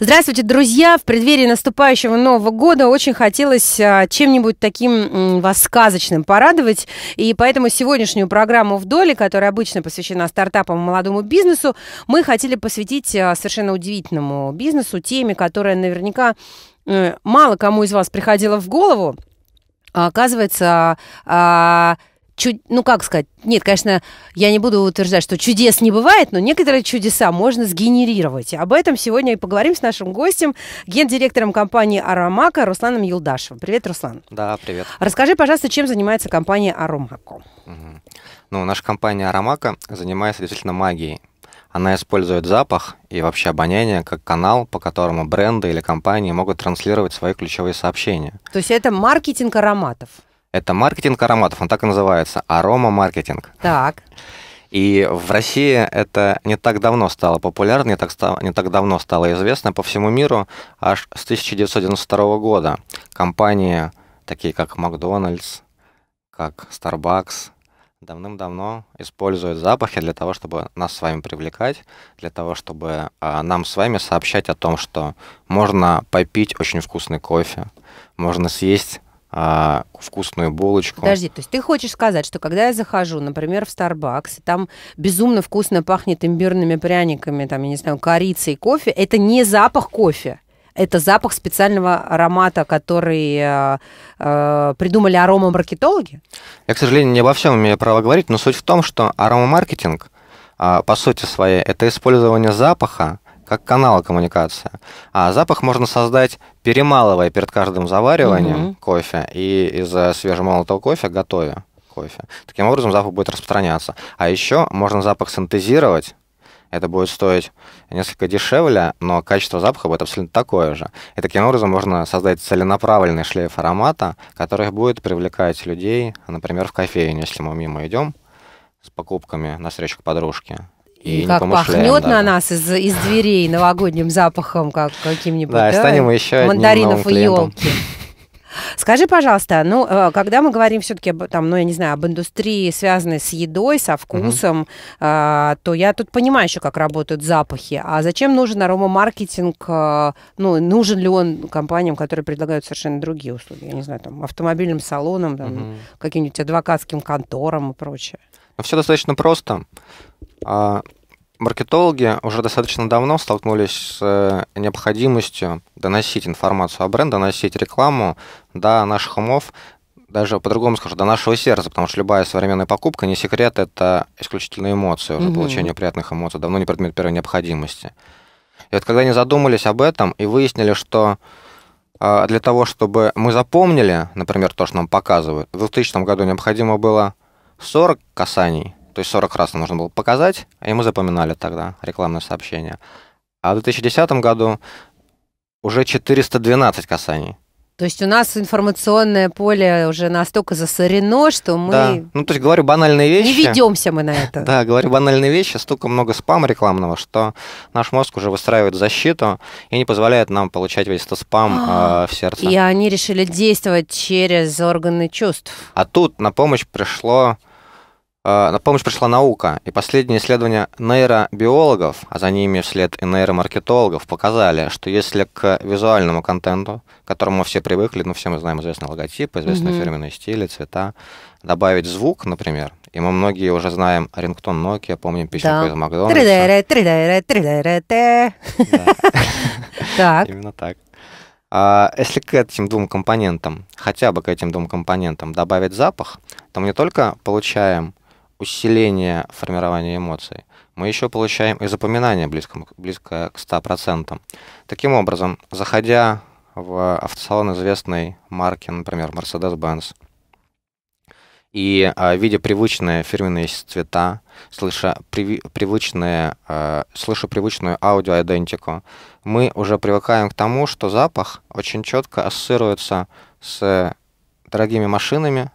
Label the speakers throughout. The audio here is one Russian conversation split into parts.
Speaker 1: Здравствуйте, друзья! В преддверии наступающего Нового года очень хотелось а, чем-нибудь таким вас сказочным порадовать. И поэтому сегодняшнюю программу в доле, которая обычно посвящена стартапам и молодому бизнесу, мы хотели посвятить а, совершенно удивительному бизнесу, теме, которая наверняка э, мало кому из вас приходила в голову. А, оказывается, Чуть, ну как сказать, нет, конечно, я не буду утверждать, что чудес не бывает, но некоторые чудеса можно сгенерировать. Об этом сегодня и поговорим с нашим гостем, гендиректором компании «Аромака» Русланом Юлдашевым. Привет, Руслан. Да, привет. Расскажи, пожалуйста, чем занимается компания «Аромако». Угу.
Speaker 2: Ну, наша компания «Аромака» занимается действительно магией. Она использует запах и вообще обоняние как канал, по которому бренды или компании могут транслировать свои ключевые сообщения.
Speaker 1: То есть это маркетинг
Speaker 2: ароматов? Это маркетинг ароматов, он так и называется, Арома-маркетинг. Так. И в России это не так давно стало популярно, не так, не так давно стало известно по всему миру. Аж с 1992 года компании, такие как Макдональдс, как Starbucks, давным-давно используют запахи для того, чтобы нас с вами привлекать, для того, чтобы а, нам с вами сообщать о том, что можно попить очень вкусный кофе, можно съесть а, вкусную булочку. Подожди,
Speaker 1: то есть ты хочешь сказать, что когда я захожу, например, в Starbucks, там безумно вкусно пахнет имбирными пряниками, там, я не знаю, корицей, кофе, это не запах кофе? это запах специального аромата, который э, э, придумали аромамаркетологи?
Speaker 2: Я, к сожалению, не обо всем имею право говорить, но суть в том, что аромамаркетинг, э, по сути своей, это использование запаха как канала коммуникации. А запах можно создать, перемалывая перед каждым завариванием угу. кофе и из свежемолотого кофе готовя кофе. Таким образом запах будет распространяться. А еще можно запах синтезировать. Это будет стоить несколько дешевле, но качество запаха будет абсолютно такое же. И таким образом можно создать целенаправленный шлейф аромата, который будет привлекать людей, например, в кофейню, если мы мимо идем с покупками на встречу к подружке и, и как пахнет да. на нас
Speaker 1: из, из дверей новогодним запахом, как каким-нибудь да, да, станем еще одним мандаринов и елки. Скажи, пожалуйста, ну, э, когда мы говорим все-таки об там, ну, я не знаю, об индустрии, связанной с едой, со вкусом, угу. э, то я тут понимаю еще, как работают запахи. А зачем нужен аромамаркетинг? Э, ну, нужен ли он компаниям, которые предлагают совершенно другие услуги? Я не знаю, там, автомобильным салонам, там, угу. каким-нибудь адвокатским конторам и прочее.
Speaker 2: Но ну, все достаточно просто. А маркетологи уже достаточно давно столкнулись с э, необходимостью доносить информацию о бренде, доносить рекламу до наших умов, даже по-другому скажу, до нашего сердца, потому что любая современная покупка, не секрет, это исключительно эмоции, уже угу. получение приятных эмоций, давно не предмет первой необходимости. И вот когда они задумались об этом и выяснили, что э, для того, чтобы мы запомнили, например, то, что нам показывают, в 2000 году необходимо было 40 касаний – то есть 40 раз нам нужно было показать, и мы запоминали тогда рекламное сообщение. А в 2010 году уже 412 касаний.
Speaker 1: То есть у нас информационное поле уже настолько засорено, что мы... Да.
Speaker 2: Ну, то есть говорю банальные вещи. Не ведемся мы на это. Да, говорю банальные вещи, столько много спама рекламного, что наш мозг уже выстраивает защиту и не позволяет нам получать весь этот спам а, в сердце. И
Speaker 1: они решили действовать через
Speaker 2: органы чувств. А тут на помощь пришло а, на помощь пришла наука, и последние исследования нейробиологов, а за ними вслед и нейромаркетологов, показали, что если к визуальному контенту, к которому все привыкли, ну, все мы знаем известные логотипы, известные mm-hmm. фирменные стили, цвета, добавить звук, например, и мы многие уже знаем рингтон Nokia, помним песенку да. из Макдональдса.
Speaker 1: Так.
Speaker 2: Именно так. А, если к этим двум компонентам, хотя бы к этим двум компонентам добавить запах, то мы не только получаем усиление формирования эмоций мы еще получаем и запоминание близко, близко к 100%. Таким образом, заходя в автосалон известной марки, например, Mercedes-Benz, и э, видя привычные фирменные цвета, слыша при, привычные, э, а, слышу привычную аудиоидентику, мы уже привыкаем к тому, что запах очень четко ассоциируется с дорогими машинами,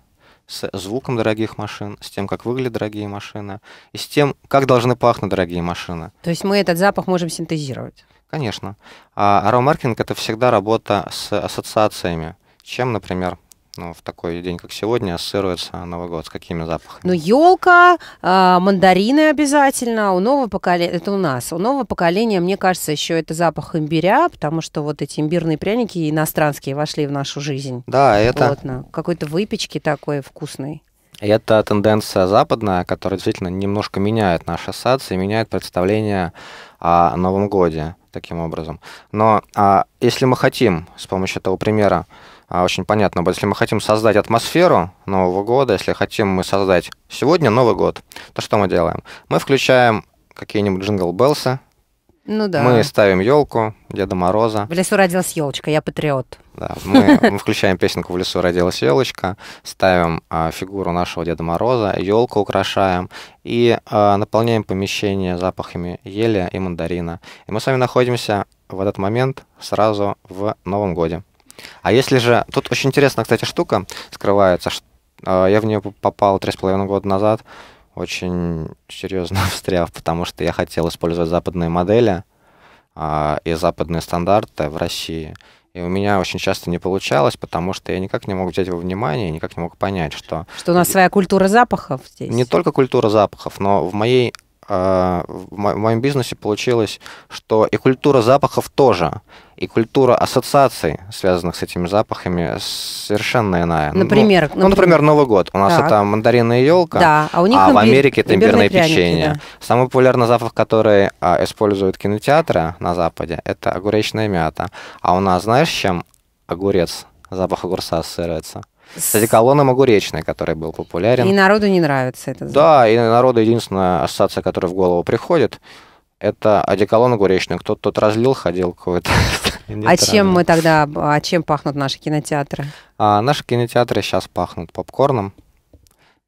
Speaker 2: с звуком дорогих машин, с тем, как выглядят дорогие машины, и с тем, как должны пахнуть дорогие машины.
Speaker 1: То есть мы этот запах можем синтезировать?
Speaker 2: Конечно. А аромаркетинг — это всегда работа с ассоциациями, чем, например, ну, в такой день, как сегодня, ассоциируется Новый год? С какими запахами?
Speaker 1: Ну, елка, э, а, мандарины обязательно. У нового поколения, это у нас, у нового поколения, мне кажется, еще это запах имбиря, потому что вот эти имбирные пряники иностранские вошли в нашу жизнь. Да, это... Плотно. Какой-то выпечки такой вкусной.
Speaker 2: Это тенденция западная, которая действительно немножко меняет наши ассоциации, меняет представление о Новом Годе таким образом. Но а, если мы хотим с помощью этого примера а очень понятно Если мы хотим создать атмосферу Нового года, если хотим мы создать сегодня Новый год, то что мы делаем? Мы включаем какие-нибудь джингл Белса, ну да. Мы ставим елку Деда Мороза. В
Speaker 1: лесу родилась елочка, я патриот.
Speaker 2: Да, мы, мы включаем песенку «В лесу родилась елочка», ставим а, фигуру нашего Деда Мороза, елку украшаем и а, наполняем помещение запахами ели и мандарина. И мы с вами находимся в этот момент сразу в Новом Годе. А если же... Тут очень интересная, кстати, штука скрывается. А, я в нее попал три с половиной года назад, очень серьезно встряв, потому что я хотел использовать западные модели а, и западные стандарты в России. И у меня очень часто не получалось, потому что я никак не мог взять его внимание, никак не мог понять, что...
Speaker 1: Что у нас своя культура запахов здесь. Не только
Speaker 2: культура запахов, но в моей а, в моем бизнесе получилось, что и культура запахов тоже, и культура ассоциаций, связанных с этими запахами, совершенно иная. Например, ну, например, ну, например Новый год. У нас так. это мандаринная елка, да, а, у них а в Америке это имбирное пряники, печенье. Да. Самый популярный запах, который а, используют кинотеатры на Западе, это огуречная мята. А у нас, знаешь, чем огурец, запах огурца ассоциируется? Кстати, колонна огуречная, который был популярен. И
Speaker 1: народу не нравится это. Да,
Speaker 2: и народу единственная ассоциация, которая в голову приходит, это одеколон огуречный. Кто-то тут разлил, ходил какой-то. А чем
Speaker 1: мы тогда, а чем пахнут наши кинотеатры?
Speaker 2: А, наши кинотеатры сейчас пахнут попкорном.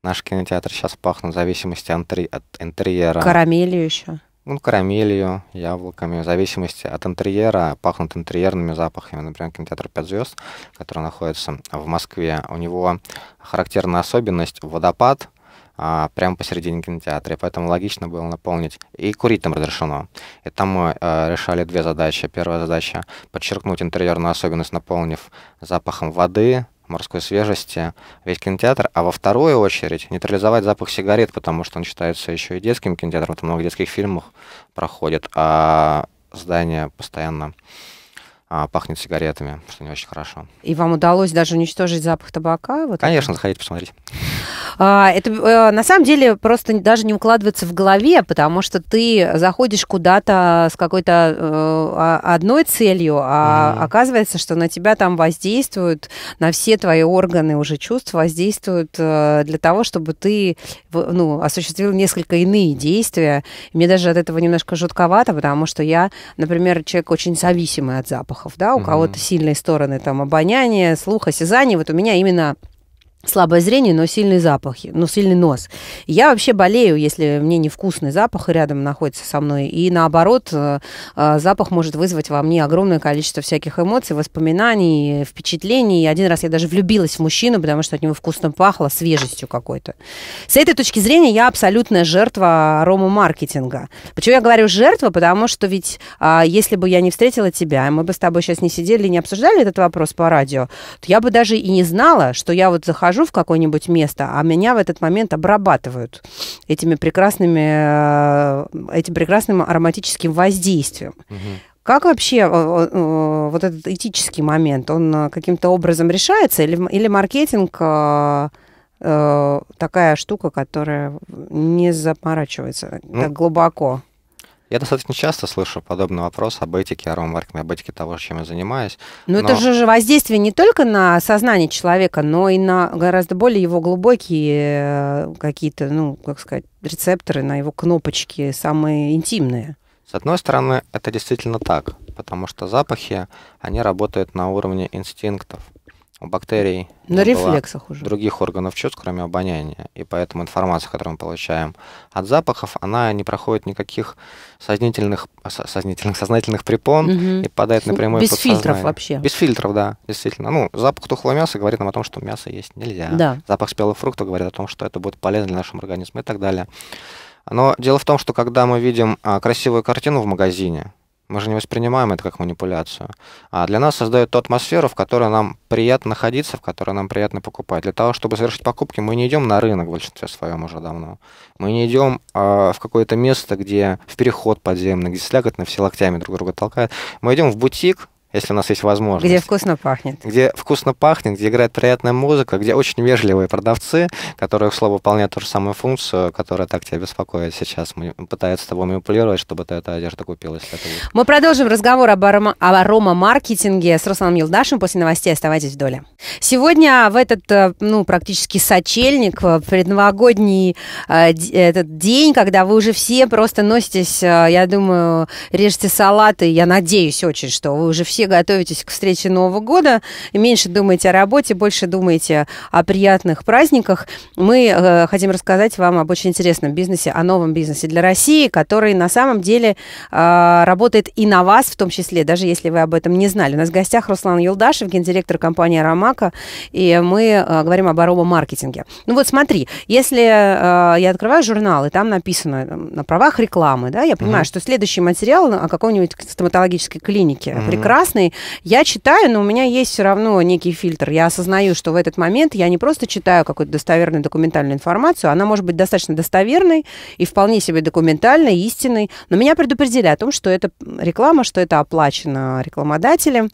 Speaker 2: Наши кинотеатры сейчас пахнут в зависимости от интерьера.
Speaker 1: Карамелью еще
Speaker 2: ну, карамелью, яблоками, в зависимости от интерьера, пахнут интерьерными запахами. Например, кинотеатр пять звезд, который находится в Москве, у него характерная особенность – водопад а, прямо посередине кинотеатра, и поэтому логично было наполнить. И курить там разрешено. И там мы э, а, решали две задачи. Первая задача – подчеркнуть интерьерную особенность, наполнив запахом воды, морской свежести весь кинотеатр, а во вторую очередь нейтрализовать запах сигарет, потому что он считается еще и детским кинотеатром, там много детских фильмов проходит, а здание постоянно а, пахнет сигаретами, что не очень хорошо.
Speaker 1: И вам удалось даже уничтожить запах табака? Вот Конечно,
Speaker 2: это? посмотреть.
Speaker 1: А, это э, на самом деле просто даже не укладывается в голове, потому что ты заходишь куда-то с какой-то э, одной целью, а mm. оказывается, что на тебя там воздействуют, на все твои органы уже чувств воздействуют э, для того, чтобы ты ну, осуществил несколько иные действия. Мне даже от этого немножко жутковато, потому что я, например, человек очень зависимый от запахов, да, у mm-hmm. кого-то сильные стороны там обоняния, слуха, осязания, вот у меня именно слабое зрение, но сильные запахи, но сильный нос. Я вообще болею, если мне невкусный запах рядом находится со мной. И наоборот, э, э, запах может вызвать во мне огромное количество всяких эмоций, воспоминаний, впечатлений. Один раз я даже влюбилась в мужчину, потому что от него вкусно пахло свежестью какой-то. С этой точки зрения я абсолютная жертва маркетинга. Почему я говорю жертва? Потому что ведь а, если бы я не встретила тебя, мы бы с тобой сейчас не сидели и не обсуждали этот вопрос по радио, то я бы даже и не знала, что я вот захожу захожу в какое-нибудь место, а меня в этот момент обрабатывают этими прекрасными, э, этим прекрасным ароматическим воздействием. Угу. Как вообще э, э, вот этот этический момент, он каким-то образом решается или, или маркетинг такая штука, которая не заморачивается ну, так глубоко?
Speaker 2: Я достаточно часто слышу подобный вопрос об этике, аромамаркетинге, об этике того, чем я занимаюсь. Но, но это же воздействие
Speaker 1: не только на сознание человека, но и на гораздо более его глубокие э, какие-то, ну, как сказать, рецепторы, на его кнопочки самые интимные.
Speaker 2: С одной стороны, это действительно так, потому что запахи, они работают на уровне инстинктов у бактерий на рефлексах уже. других органов чувств, кроме обоняния. И поэтому информация, которую мы получаем от запахов, она не проходит никаких сознательных, сознательных, сознательных препон угу. и попадает ну, напрямую Без фильтров вообще. Без фильтров, да, действительно. Ну, запах тухлого мяса говорит нам о том, что мясо есть нельзя. Да. Запах спелых фруктов говорит о том, что это будет полезно для нашего организма и так далее. Но дело в том, что когда мы видим а, красивую картину в магазине, мы же не воспринимаем это как манипуляцию. А для нас создают ту атмосферу, в которой нам приятно находиться, в которой нам приятно покупать. Для того, чтобы совершить покупки, мы не идем на рынок в большинстве своем уже давно. Мы не идем э, в какое-то место, где в переход подземный, где сляготно все локтями друг друга толкают. Мы идем в бутик, если у нас есть возможность. Где
Speaker 1: вкусно пахнет.
Speaker 2: Где вкусно пахнет, где играет приятная музыка, где очень вежливые продавцы, которые, к слову, выполняют ту же самую функцию, которая так тебя беспокоит сейчас. Пытаются с тобой манипулировать, чтобы ты эту одежду купил, если это
Speaker 1: Мы продолжим разговор об, арома, об аромамаркетинге с Русланом Юлдашем после новостей. Оставайтесь в доле. Сегодня в этот, э, ну, практически сочельник, э, предновогодний э, этот день, когда вы уже все просто носитесь, я думаю, режете салаты. Я надеюсь очень, что вы уже все все готовитесь к встрече Нового года, меньше думаете о работе, больше думаете о приятных праздниках. Мы э, хотим рассказать вам об очень интересном бизнесе, о новом бизнесе для России, который на самом деле э, работает и на вас в том числе, даже если вы об этом не знали. У нас в гостях Руслан Юлдашев, гендиректор компании «Ромака», и мы э, говорим об аромамаркетинге. Ну вот смотри, если э, я открываю журнал, и там написано там, на правах рекламы, да, я понимаю, угу. что следующий материал о э, каком-нибудь стоматологической клинике угу. прекрасно, классный. Я читаю, но у меня есть все равно некий фильтр. Я осознаю, что в этот момент я не просто читаю какую-то достоверную документальную информацию, она может быть достаточно достоверной и вполне себе документальной, истинной, но меня предупредили о том, что это реклама, что это оплачено рекламодателем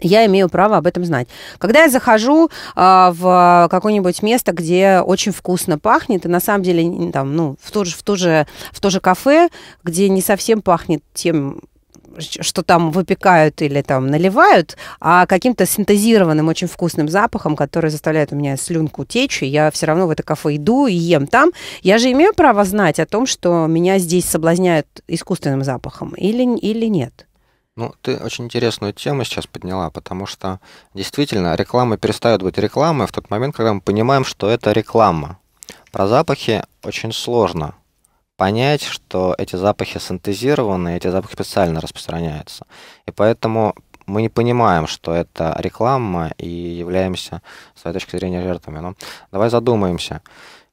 Speaker 1: я имею право об этом знать. Когда я захожу э, в какое-нибудь место, где очень вкусно пахнет, и на самом деле там, ну, в, то же, в, то же, в то же кафе, где не совсем пахнет тем, что там выпекают или там наливают, а каким-то синтезированным, очень вкусным запахом, который заставляет у меня слюнку течь, и я все равно в это кафе иду и ем там. Я же имею право знать о том, что меня здесь соблазняют искусственным запахом или, или нет?
Speaker 2: Ну, ты очень интересную тему сейчас подняла, потому что действительно реклама перестает быть рекламой в тот момент, когда мы понимаем, что это реклама. Про запахи очень сложно понять, что эти запахи синтезированы, эти запахи специально распространяются. И поэтому мы не понимаем, что это реклама и являемся, с этой точки зрения, жертвами. Но давай задумаемся.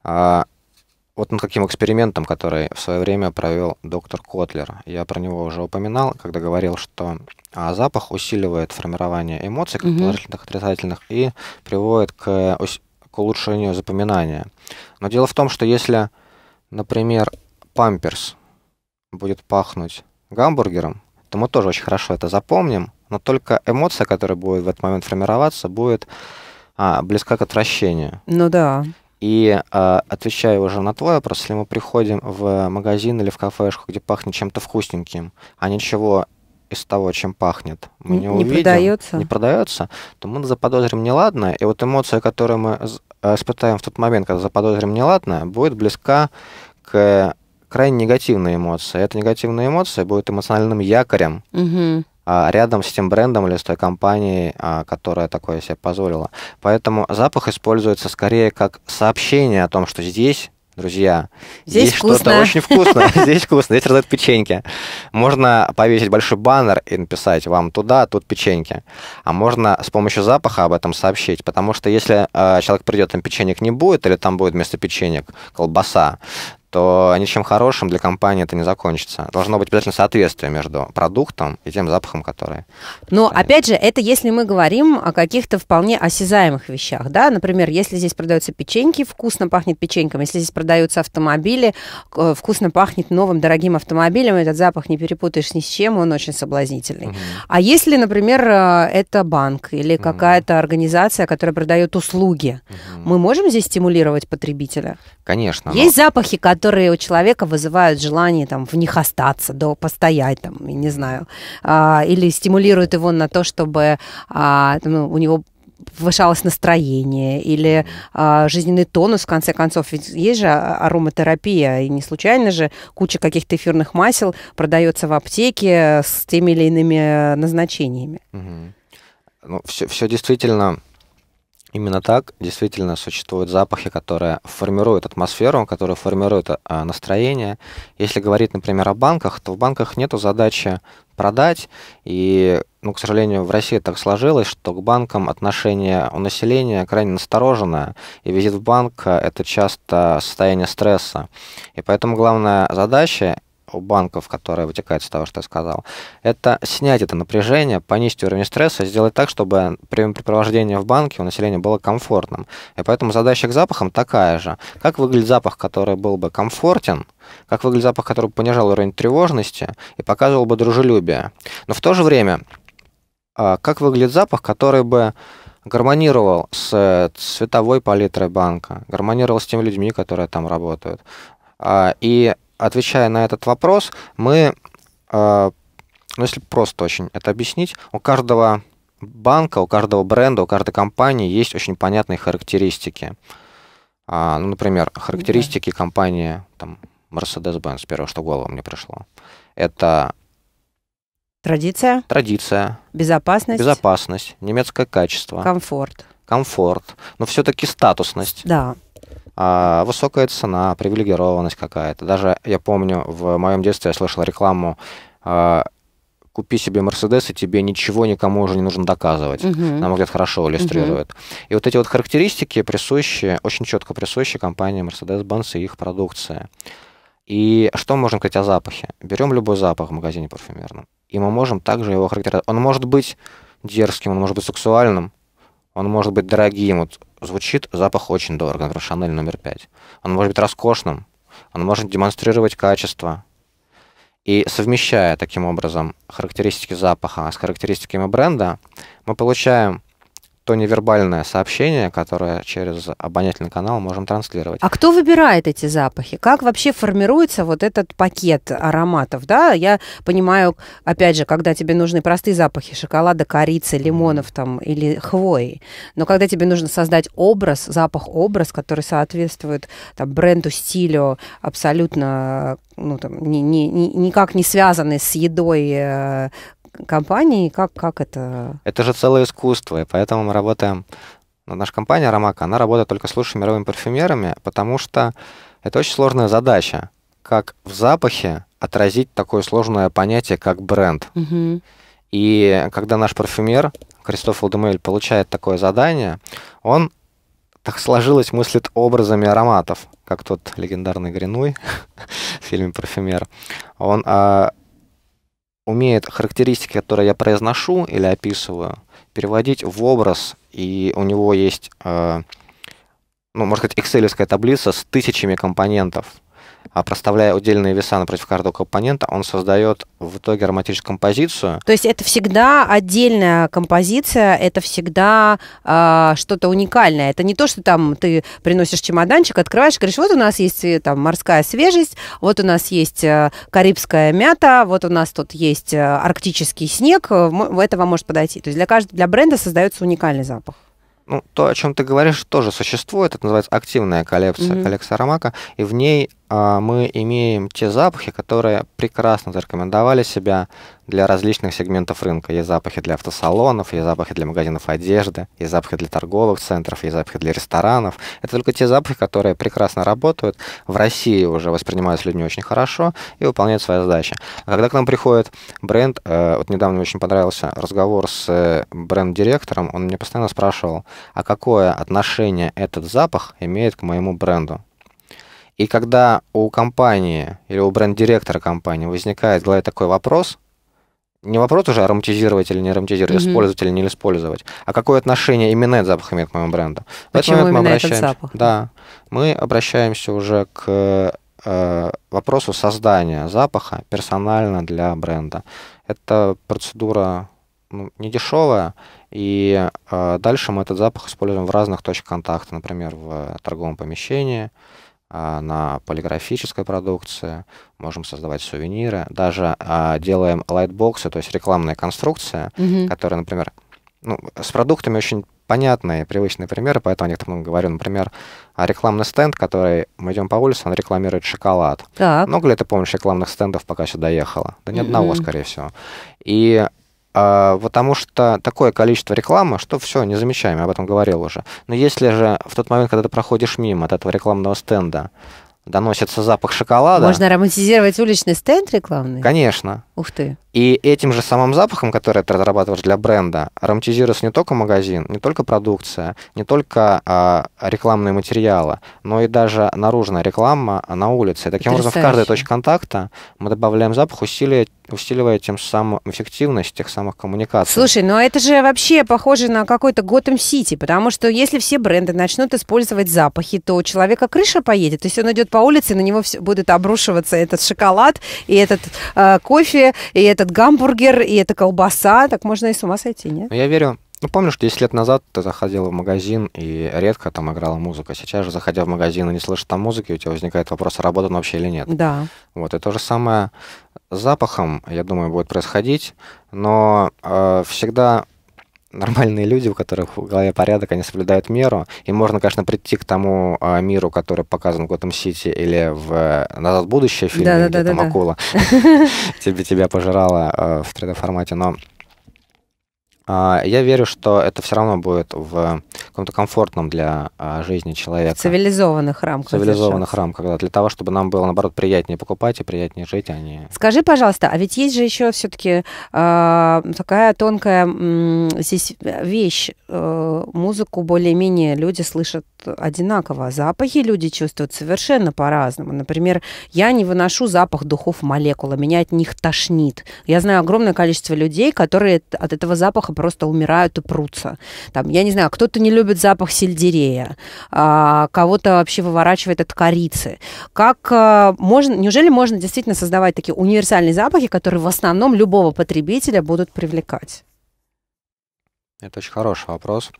Speaker 2: А, вот над каким экспериментом, который в свое время провел доктор Котлер. Я про него уже упоминал, когда говорил, что а, запах усиливает формирование эмоций, как положительных, отрицательных, и приводит к, к улучшению запоминания. Но дело в том, что если, например, памперс будет пахнуть гамбургером, то мы тоже очень хорошо это запомним, но только эмоция, которая будет в этот момент формироваться, будет а, близка к отвращению. Ну да. И э, а, отвечая уже на твой вопрос, если мы приходим в магазин или в кафешку, где пахнет чем-то вкусненьким, а ничего из того, чем пахнет, мы не, не увидим, продается. не продается, то мы заподозрим неладное, и вот эмоция, которую мы а, испытаем в тот момент, когда заподозрим неладное, будет близка к крайне негативная эмоция. Эта негативная эмоция будет эмоциональным якорем угу. а, рядом с тем брендом или с той компанией, а, которая такое себе позволила. Поэтому запах используется скорее как сообщение о том, что здесь друзья. Здесь, здесь что-то очень вкусно, здесь вкусно, здесь раздают печеньки. Можно повесить большой баннер и написать вам туда, тут печеньки. А можно с помощью запаха об этом сообщить, потому что если э, человек придет, там печенек не будет, или там будет вместо печенек колбаса, то ничем хорошим для компании это не закончится. Должно быть обязательно соответствие между продуктом и тем запахом, который...
Speaker 1: Но, ну, опять же, это если мы говорим о каких-то вполне осязаемых вещах, да? Например, если здесь продаются печеньки, вкусно пахнет печеньком. Если здесь продаются автомобили, э, вкусно пахнет новым дорогим автомобилем. Этот запах не перепутаешь ни с чем, он очень соблазнительный. Угу. А если, например, э, это банк или какая-то угу. организация, которая продает услуги, угу. мы можем здесь стимулировать потребителя?
Speaker 2: Конечно. Есть но...
Speaker 1: запахи, которые которые у человека вызывают желание там в них остаться, до постоять там, я не знаю, а, или стимулируют его на то, чтобы а, ну, у него повышалось настроение или а, жизненный тонус, в конце концов. Ведь есть же а, ароматерапия, и не случайно же куча каких-то эфирных масел продается в аптеке с теми или иными э, назначениями.
Speaker 2: Угу. Ну, все, все действительно Именно так действительно существуют запахи, которые формируют атмосферу, которые формируют а, настроение. Если говорить, например, о банках, то в банках нет задачи продать. И, ну, к сожалению, в России так сложилось, что к банкам отношение у населения крайне настороженное. И визит в банк – это часто состояние стресса. И поэтому главная задача у банков, которые вытекает из того, что я сказал, это снять это напряжение, понизить уровень стресса, сделать так, чтобы времяпрепровождение в банке у населения было комфортным. И поэтому задача к запахам такая же. Как выглядит запах, который был бы комфортен, как выглядит запах, который понижал уровень тревожности и показывал бы дружелюбие. Но в то же время, а, как выглядит запах, который бы гармонировал с э, цветовой палитрой банка, гармонировал с теми людьми, которые там работают. А, и отвечая на этот вопрос, мы, э, ну если просто очень это объяснить, у каждого банка, у каждого бренда, у каждой компании есть очень понятные характеристики. А, ну, например, характеристики да. компании там, Mercedes-Benz, первое, что в голову мне пришло. Это
Speaker 1: Традиция.
Speaker 2: Традиция.
Speaker 1: Безопасность.
Speaker 2: Безопасность. Немецкое качество. Комфорт. Комфорт. Но все-таки статусность. Да. А, высокая цена, привилегированность какая-то. Даже я помню, в моем детстве я слышал рекламу а, купи себе Мерседес, и тебе ничего никому уже не нужно доказывать. Uh-huh. Нам где хорошо иллюстрирует. Uh-huh. И вот эти вот характеристики присущие очень четко присущие компании Mercedes-Benz и их продукция. И что мы можем сказать о запахе? Берем любой запах в магазине парфюмерном, и мы можем также его характеризовать. Он может быть дерзким, он может быть сексуальным, он может быть дорогим. Вот звучит запах очень дорого, например, Шанель номер пять. Он может быть роскошным, он может демонстрировать качество. И совмещая таким образом характеристики запаха с характеристиками бренда, мы получаем то невербальное сообщение, которое через обонятельный канал можем транслировать.
Speaker 1: А кто выбирает эти запахи? Как вообще формируется вот этот пакет ароматов? Да, я понимаю, опять же, когда тебе нужны простые запахи шоколада, корицы, лимонов там или хвои, но когда тебе нужно создать образ, запах-образ, который соответствует там, бренду, стилю, абсолютно ну, там, ни, ни, ни, никак не связанный с едой, э, компании, как, как это...
Speaker 2: Это же целое искусство, и поэтому мы работаем... Но наша компания «Ромака», она работает только с лучшими мировыми парфюмерами, потому что это очень сложная задача, как в запахе отразить такое сложное понятие, как бренд. Угу. И когда наш парфюмер Кристоф Алдемель получает такое задание, он так сложилось мыслит образами ароматов, как тот легендарный Гринуй в фильме «Парфюмер». Он а, умеет характеристики, которые я произношу или описываю, переводить в образ, и у него есть, э, ну, можно сказать, экселевская таблица с тысячами компонентов а проставляя удельные веса напротив каждого компонента, он создает в итоге ароматическую композицию.
Speaker 1: То есть это всегда отдельная композиция, это всегда э, что-то уникальное. Это не то, что там ты приносишь чемоданчик, открываешь, говоришь, вот у нас есть э, там морская свежесть, вот у нас есть э, карибская мята, вот у нас тут есть э, арктический снег, это вам может подойти. То есть для каждого, для бренда создается уникальный запах
Speaker 2: ну, то, о чем ты говоришь, тоже существует. Это называется активная коллекция, mm-hmm. коллекция аромака. И в ней а, мы имеем те запахи, которые прекрасно зарекомендовали себя для различных сегментов рынка. Есть запахи для автосалонов, есть запахи для магазинов одежды, есть запахи для торговых центров, есть запахи для ресторанов. Это только те запахи, которые прекрасно работают, в России уже воспринимаются людьми очень хорошо и выполняют свои задачи. А когда к нам приходит бренд, э, вот недавно мне очень понравился разговор с э, бренд-директором, он мне постоянно спрашивал, а какое отношение этот запах имеет к моему бренду? И когда у компании или у бренд-директора компании возникает в голове такой вопрос, не вопрос уже ароматизировать или не ароматизировать, mm-hmm. использовать или не использовать, а какое отношение именно этот запах имеет к моему бренду. Почему в мы обращаемся, этот запах? Да, мы обращаемся уже к э, вопросу создания запаха персонально для бренда. Это процедура ну, не дешевая, и э, дальше мы этот запах используем в разных точках контакта, например, в торговом помещении, а, на полиграфической продукции, можем создавать сувениры, даже а, делаем лайтбоксы, то есть рекламные конструкции, mm которые, например, ну, с продуктами очень понятные, привычные примеры, поэтому о них много говорю. Например, а, рекламный стенд, который мы идем по улице, он рекламирует шоколад. Так. Много ли ты помнишь рекламных стендов, пока сюда ехала? Да ни mm-hmm. одного, скорее всего. И а, потому что такое количество рекламы, что все, не замечаем, я об этом говорил уже. Но если же в тот момент, когда ты проходишь мимо от этого рекламного стенда, доносится запах шоколада... Можно
Speaker 1: ароматизировать уличный стенд рекламный?
Speaker 2: Конечно. Ух ты. И этим же самым запахом, который ты разрабатываешь для бренда, ароматизируется не только магазин, не только продукция, не только а, рекламные материалы, но и даже наружная реклама на улице. И таким образом, в каждой точке контакта мы добавляем запах, усиливая, усиливая тем самым эффективность тех самых коммуникаций.
Speaker 1: Слушай, ну а это же вообще похоже на какой-то Готэм-Сити, потому что если все бренды начнут использовать запахи, то у человека крыша поедет. То есть он идет по улице, на него все, будет обрушиваться этот шоколад и этот э, кофе, и этот гамбургер, и эта колбаса. Так можно и с ума сойти, нет?
Speaker 2: Ну, я верю. Ну, помню, что 10 лет назад ты заходила в магазин, и редко там играла музыка. Сейчас же, заходя в магазин и не слышишь там музыки, у тебя возникает вопрос, работа вообще или нет. Да. Вот, и то же самое с запахом, я думаю, будет происходить, но э, всегда нормальные люди, у которых в голове порядок, они соблюдают меру. И можно, конечно, прийти к тому э, миру, который показан в Готэм Сити или в э, «Назад в будущее» фильме, да, да, где да, там да, акула тебе тебя пожирала э, в 3D-формате, но а, я верю, что это все равно будет в каком-то комфортном для а, жизни человека. В
Speaker 1: цивилизованных рамках. В цивилизованных
Speaker 2: рамках, да, для того, чтобы нам было, наоборот, приятнее покупать и приятнее жить, а не...
Speaker 1: Скажи, пожалуйста, а ведь есть же еще все-таки э, а, такая тонкая э, здесь вещь. Э, музыку более-менее люди слышат одинаково. Запахи люди чувствуют совершенно по-разному. Например, я не выношу запах духов молекулы, меня от них тошнит. Я знаю огромное количество людей, которые от этого запаха просто умирают и прутся. Там, я не знаю, кто-то не любит запах сельдерея, а, кого-то вообще выворачивает от корицы. Как а, можно, неужели можно действительно создавать такие универсальные запахи, которые в основном любого потребителя будут привлекать?
Speaker 2: Это очень хороший вопрос.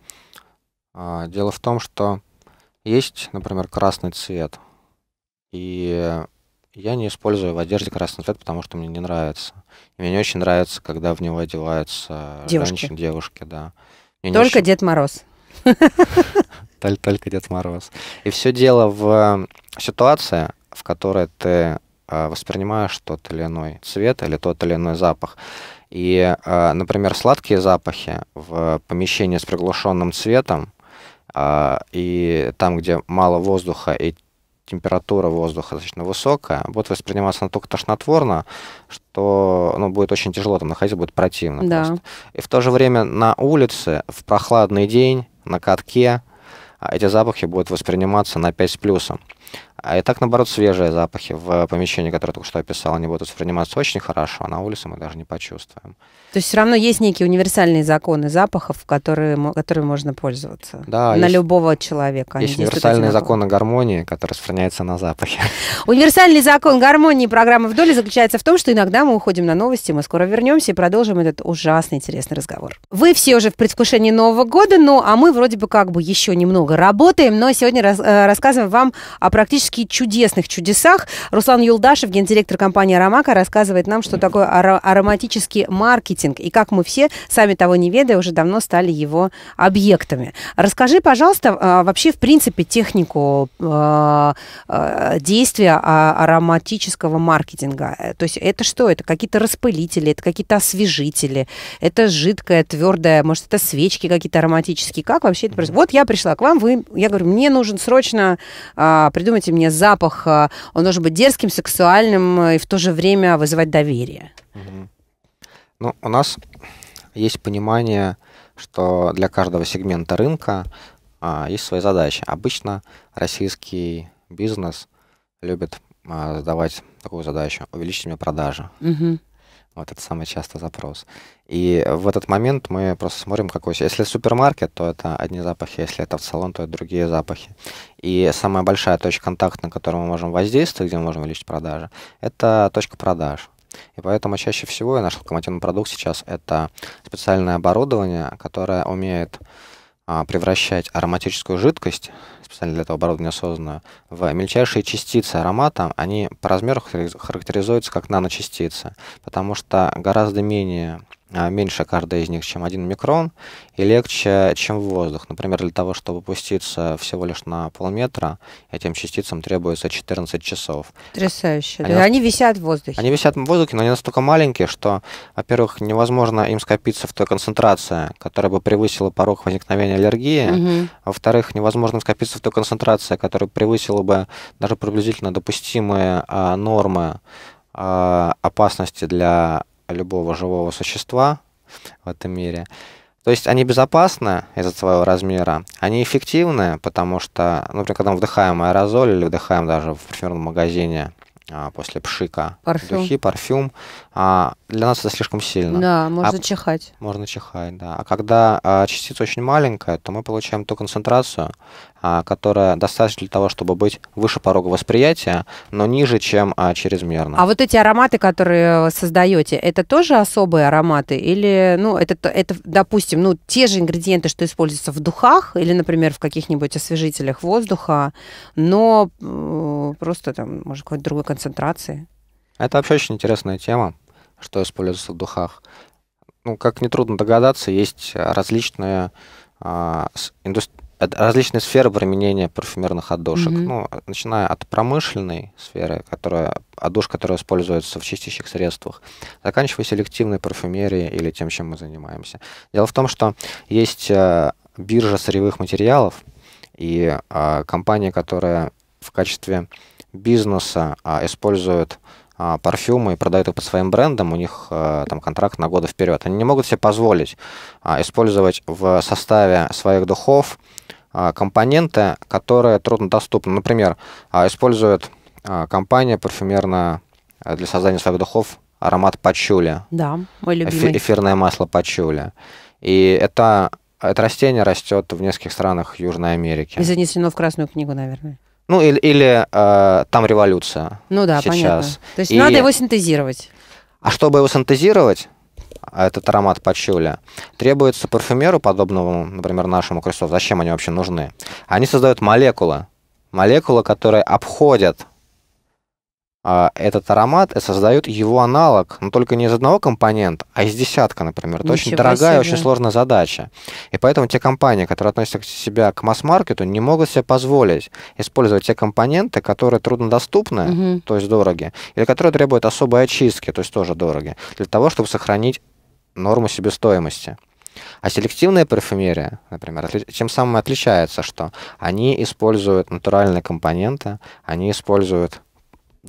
Speaker 2: А, дело в том, что есть, например, красный цвет, и я не использую в одежде красный цвет, потому что мне не нравится. И мне не очень нравится, когда в него одеваются девушки. женщины, девушки, да. Мне Только очень...
Speaker 1: Дед Мороз.
Speaker 2: Только Дед Мороз. И все дело в э, ситуации, в которой ты э, воспринимаешь тот или иной цвет или тот или иной запах. И, э, например, сладкие запахи в помещении с приглушенным цветом и там, где мало воздуха и температура воздуха достаточно высокая, будет восприниматься настолько тошнотворно, что ну, будет очень тяжело там находиться, будет противно. Да. Просто. И в то же время на улице, в прохладный день, на катке, а, эти запахи будут восприниматься на 5 с плюсом. А и так, наоборот, свежие запахи в э, помещении, которое я только что описал, они будут восприниматься очень хорошо, а на улице мы даже не почувствуем.
Speaker 1: То есть все равно есть некие универсальные законы запахов, которые, которые можно пользоваться да, на есть, любого человека. Есть универсальные законы
Speaker 2: гармонии, которые распространяются на запахи.
Speaker 1: Универсальный закон гармонии программы «Вдоль» заключается в том, что иногда мы уходим на новости, мы скоро вернемся и продолжим этот ужасно интересный разговор. Вы все уже в предвкушении Нового года, ну а мы вроде бы как бы еще немного работаем, но сегодня раз, э, рассказываем вам о практически чудесных чудесах. Руслан Юлдашев, гендиректор компании «Аромака», рассказывает нам, что такое ароматический маркетинг и как мы все, сами того не ведая, уже давно стали его объектами. Расскажи, пожалуйста, а, вообще, в принципе, технику а, а, действия ароматического маркетинга. Э, то есть это что? Это какие-то распылители, это какие-то освежители, это жидкое, твердое, может, это свечки какие-то ароматические. Как вообще это происходит? Вот я пришла к вам, вы, я говорю, мне нужен срочно а, придумайте мне запах, э, он должен быть дерзким, сексуальным э, и в то же время вызывать доверие. Угу.
Speaker 2: Ну, у нас есть понимание, что для каждого сегмента рынка а, есть свои задачи. Обычно российский бизнес любит а, задавать такую задачу увеличить мне продажи. Угу. Вот это самый частый запрос. И в этот момент мы просто смотрим, какой... Если супермаркет, то это одни запахи, если это в салон, то это другие запахи. И самая большая точка контакта, на которую мы можем воздействовать, где мы можем увеличить продажи, это точка продаж. И поэтому чаще всего наш локомотивный продукт сейчас это специальное оборудование, которое умеет а, превращать ароматическую жидкость, специально для этого оборудования созданную, в мельчайшие частицы аромата. Они по размеру характеризуются как наночастицы, потому что гораздо менее а, меньше каждая из них, чем один микрон, и легче, чем воздух. Например, для того, чтобы опуститься всего лишь на полметра, этим частицам требуется 14 часов.
Speaker 1: Потрясающе. Они, они висят в воздухе. Они
Speaker 2: висят в воздухе, но они настолько маленькие, что, во-первых, невозможно им скопиться в той концентрации, которая бы превысила порог возникновения аллергии. Угу. Во-вторых, невозможно скопиться в той концентрации, которая превысила бы даже приблизительно допустимые а, нормы а, опасности для любого живого существа в этом мире. То есть они безопасны из-за своего размера, они эффективны, потому что, ну, например, когда мы вдыхаем аэрозоль или вдыхаем даже в парфюмерном магазине а, после пшика. Парфюм. Духи, парфюм. А, для нас это слишком сильно. Да, можно а, чихать. Можно чихать, да. А когда а, частица очень маленькая, то мы получаем ту концентрацию, а, которая достаточно для того, чтобы быть выше порога восприятия, но ниже, чем а, чрезмерно.
Speaker 1: А вот эти ароматы, которые создаете, это тоже особые ароматы? Или, ну, это, это допустим, ну, те же ингредиенты, что используются в духах или, например, в каких-нибудь освежителях воздуха, но просто там, может, какой-то другой концентрации.
Speaker 2: Это вообще очень интересная тема, что используется в духах. Ну, как нетрудно догадаться, есть различные, а, индустри... Э, различные сферы применения парфюмерных отдушек. Mm-hmm. Ну, начиная от промышленной сферы, которая, отдушка, которая используется в чистящих средствах, заканчивая селективной парфюмерией или тем, чем мы занимаемся. Дело в том, что есть э, биржа сырьевых материалов, и а, компания, которая в качестве бизнеса а, используют а, парфюмы и продают их под своим брендом, у них а, там контракт на годы вперед. Они не могут себе позволить использовать в составе своих духов компоненты, которые труднодоступны. Например, использует компания парфюмерная для создания своих духов аромат пачули.
Speaker 1: Да, мой любимый.
Speaker 2: Эфирное масло пачули. И это, это растение растет в нескольких странах Южной Америки. И
Speaker 1: занесено в Красную книгу, наверное.
Speaker 2: Ну, или, или э, там революция. Ну да, сейчас. понятно. То есть и... надо его синтезировать. А чтобы его синтезировать, а этот аромат пачули, требуется парфюмеру, подобному, например, нашему Крестову. Зачем они вообще нужны? Они создают молекулы. Молекулы, которые обходят а, этот аромат э, создают его аналог, но только не из одного компонента, а из десятка, например. Это Ничего очень дорогая, себе. очень сложная задача. И поэтому те компании, которые относятся к себя к масс-маркету, не могут себе позволить использовать те компоненты, которые труднодоступны, угу. то есть дороги, или которые требуют особой очистки, то есть тоже дороги, для того, чтобы сохранить норму себестоимости. А селективная парфюмерия, например, тем самым отличается, что они используют натуральные компоненты, они используют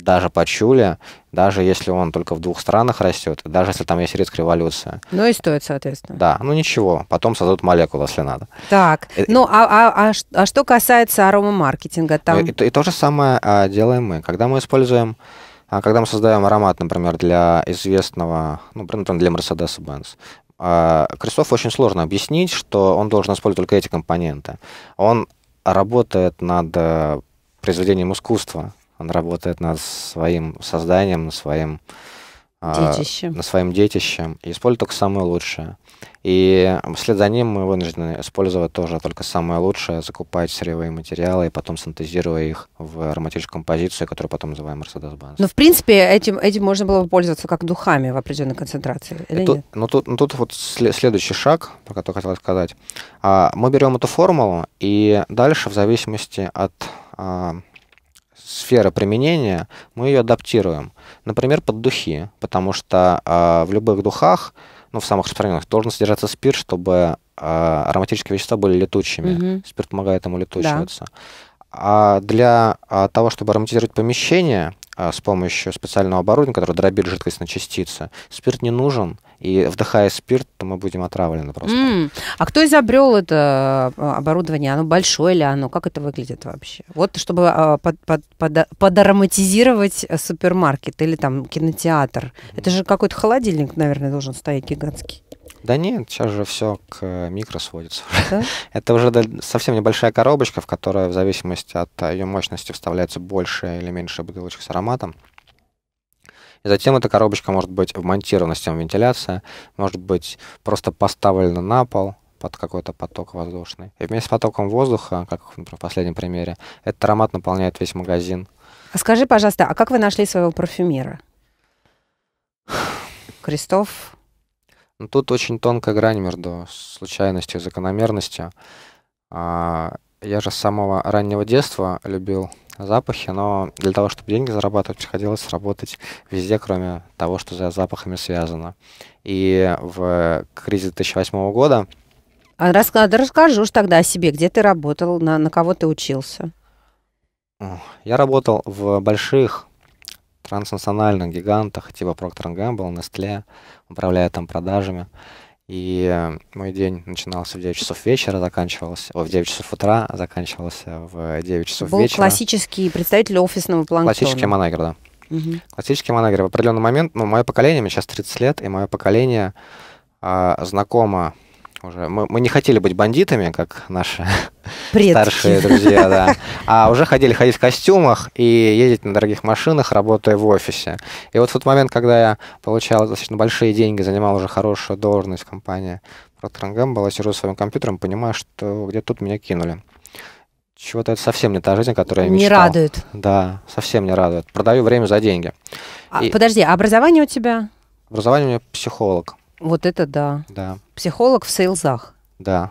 Speaker 2: даже пачуля, даже если он только в двух странах растет, даже если там есть риск революции.
Speaker 1: Ну и стоит, соответственно.
Speaker 2: Да, ну ничего, потом создадут молекулу, если надо. Так, и, э, ну а, а, а, а что касается аромамаркетинга там? И, э, и, то же самое а, делаем мы. Когда мы используем, а, когда мы создаем аромат, например, для известного, ну, например, для Mercedes-Benz, а, Крестов очень сложно объяснить, что он должен использовать только эти компоненты. Он работает над э, произведением искусства, он работает над своим созданием, своим а, детищем. на своем детищем и использует только самое лучшее. И вслед за ним мы вынуждены использовать тоже только самое лучшее, закупать сырьевые материалы и потом синтезируя их в ароматическую композицию, которую потом называем Mercedes-Benz. Но,
Speaker 1: ну, в принципе, этим, этим можно было бы пользоваться как духами в определенной концентрации, или тут, нет?
Speaker 2: Ну тут, ну, тут вот след, следующий шаг, про который хотел сказать. А, мы берем эту формулу, и дальше, в зависимости от а, сфера применения, мы ее адаптируем. Например, под духи, потому что э, в любых духах, ну, в самых распространенных, должен содержаться спирт, чтобы э, ароматические вещества были летучими. Угу. Спирт помогает им улетучиваться. Да. А для а, того, чтобы ароматизировать помещение а, с помощью специального оборудования, которое дробит жидкость на частицы, спирт не нужен, и вдыхая спирт, то мы будем отравлены просто.
Speaker 1: Mm. А кто изобрел это а, оборудование? Оно большое ли оно? Как это выглядит вообще? Вот чтобы а, под, под, под, подароматизировать э, супермаркет или там кинотеатр. Mm-hmm. Это же какой-то холодильник, наверное, должен стоять гигантский.
Speaker 2: Да нет, сейчас же все к э, микро сводится. Да? Это уже совсем небольшая коробочка, в которую в зависимости от э, ее мощности вставляется больше или меньше бутылочек с ароматом. И затем эта коробочка может быть вмонтирована с тем вентиляция, может быть просто поставлена на пол, под какой-то поток воздушный. И вместе с потоком воздуха, как например, в последнем примере, этот аромат наполняет весь магазин.
Speaker 1: А скажи, пожалуйста, а как вы нашли своего парфюмера?
Speaker 2: Крестов? Ну, тут очень тонкая грань между случайностью и закономерностью. А, я же с самого раннего детства любил запахи, но для того, чтобы деньги зарабатывать, приходилось работать везде, кроме того, что за запахами связано. И в кризис 2008 года...
Speaker 1: А расскажи, расскажи уж тогда о себе, где ты работал, на, на кого ты учился?
Speaker 2: Я работал в больших транснациональных гигантах, типа Procter Gamble, Nestle, управляя там продажами. И э, мой день начинался в 9 часов вечера, заканчивался, в 9 часов утра, а заканчивался в 9 часов Был вечера.
Speaker 1: классический представитель офисного планктона. Классический манагер, да. Угу.
Speaker 2: Классический манагер. В определенный момент, ну, мое поколение, мне сейчас 30 лет, и мое поколение э, знакомо уже мы, мы не хотели быть бандитами, как наши Предки. старшие друзья, да, а уже ходили ходить в костюмах и ездить на дорогих машинах, работая в офисе. И вот в тот момент, когда я получал достаточно большие деньги, занимал уже хорошую должность в компании Procter Gamble, я сижу своим компьютером, понимаю, что где-то тут меня кинули. Чего-то это совсем не та жизнь, которую я мечтал. Не радует. Да, совсем не радует. Продаю время за деньги. А, и... Подожди, а
Speaker 1: образование у тебя?
Speaker 2: Образование у меня психолог.
Speaker 1: Вот это да. Да. Психолог в сейлзах. Да.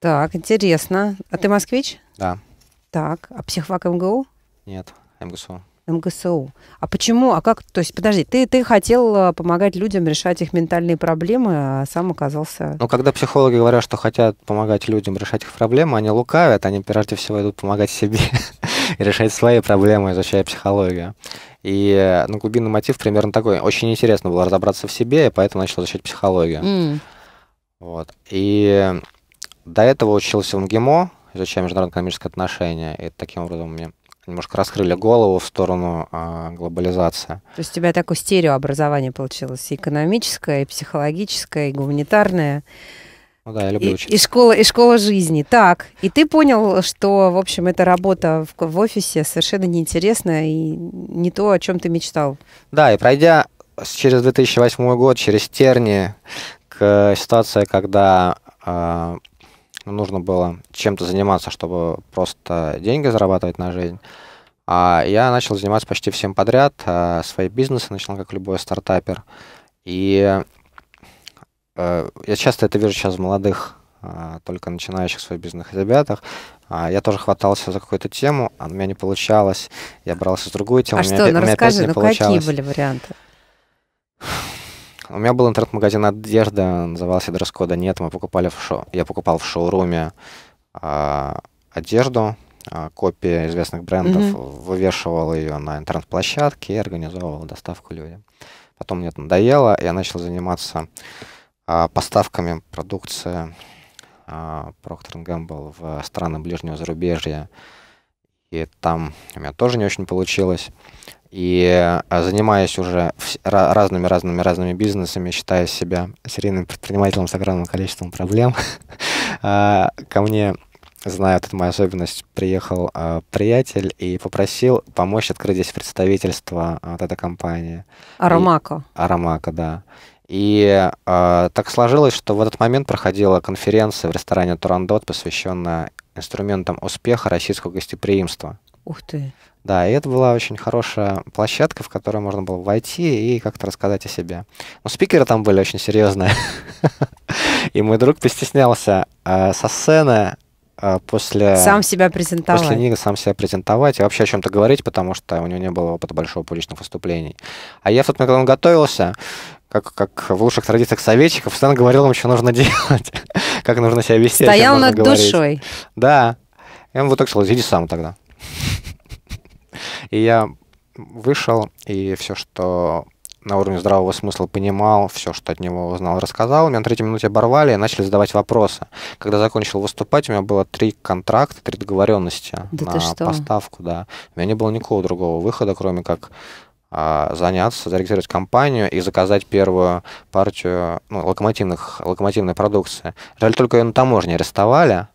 Speaker 1: Так, интересно. А ты москвич? Да. Так, а психфак МГУ?
Speaker 2: Нет, МГСУ.
Speaker 1: МГСУ. А почему? А как? То есть, подожди, ты, ты хотел э, помогать людям решать их ментальные проблемы, а сам оказался...
Speaker 2: Ну, когда психологи говорят, что хотят помогать людям решать их проблемы, они лукавят, они прежде всего идут помогать себе. решать свои проблемы, изучая психологию. И э, ну, глубинный мотив примерно такой. Очень интересно было разобраться в себе, и поэтому начал изучать психологию. Mm. Вот. И до этого учился в МГИМО, изучая международные экономические отношения. И таким образом мне немножко раскрыли голову в сторону э, глобализации.
Speaker 1: То есть у тебя такое стереообразование получилось и экономическое, и психологическое, и гуманитарное. Ну да, я люблю и, учиться. И школа, и школа жизни. Так, и ты понял, что, в общем, эта работа в, в офисе совершенно неинтересна и не то, о чем ты мечтал.
Speaker 2: Да, и пройдя через 2008 год, через терни, к э, ситуации, когда э, нужно было чем-то заниматься, чтобы просто деньги зарабатывать на жизнь, а я начал заниматься почти всем подряд, а, свои бизнесы начал, как любой стартапер. И Э, я часто это вижу сейчас в молодых, э, только начинающих свой бизнес ребятах. А, я тоже хватался за какую-то тему, а у меня не получалось. Я брался с другую тему, а у меня, что, ну, у меня расскажи, опять не ну, получалось. какие были варианты? У меня был интернет-магазин одежда, назывался дресс-кода «Нет». Мы покупали в шоу... Я покупал в шоуруме э, одежду, э, копии известных брендов, mm-hmm. вывешивал ее на интернет-площадке и организовывал доставку людям. Потом мне это надоело, я начал заниматься а поставками продукции а, Procter Gamble в страны ближнего зарубежья. И там у меня тоже не очень получилось. И а, занимаясь уже разными-разными-разными бизнесами, считая себя серийным предпринимателем с огромным количеством проблем, ко мне, зная эту мою особенность, приехал приятель и попросил помочь открыть здесь представительство вот этой компании.
Speaker 1: Арамако.
Speaker 2: Арамако, да. И э, так сложилось, что в этот момент проходила конференция в ресторане «Турандот», посвященная инструментам успеха российского гостеприимства. Ух ты! Да, и это была очень хорошая площадка, в которую можно было войти и как-то рассказать о себе. Но ну, спикеры там были очень серьезные. И мой друг постеснялся а, со сцены а, после... Сам
Speaker 1: себя презентовать. После книги
Speaker 2: сам себя презентовать и вообще о чем-то говорить, потому что у него не было опыта большого публичных выступлений. А я в тот момент, когда он готовился, как, как в лучших традициях советчиков, постоянно говорил им, что нужно делать, как нужно себя вести. Стоял над душой. Говорить. Да. И он вот так сказал, иди сам тогда. и я вышел, и все, что на уровне здравого смысла понимал, все, что от него узнал, рассказал. Меня на третьей минуте оборвали и начали задавать вопросы. Когда закончил выступать, у меня было три контракта, три договоренности да на поставку. Да. У меня не было никакого другого выхода, кроме как а, заняться, зарегистрировать компанию и заказать первую партию ну, локомотивных, локомотивной продукции. Жаль, только ее на таможне арестовали.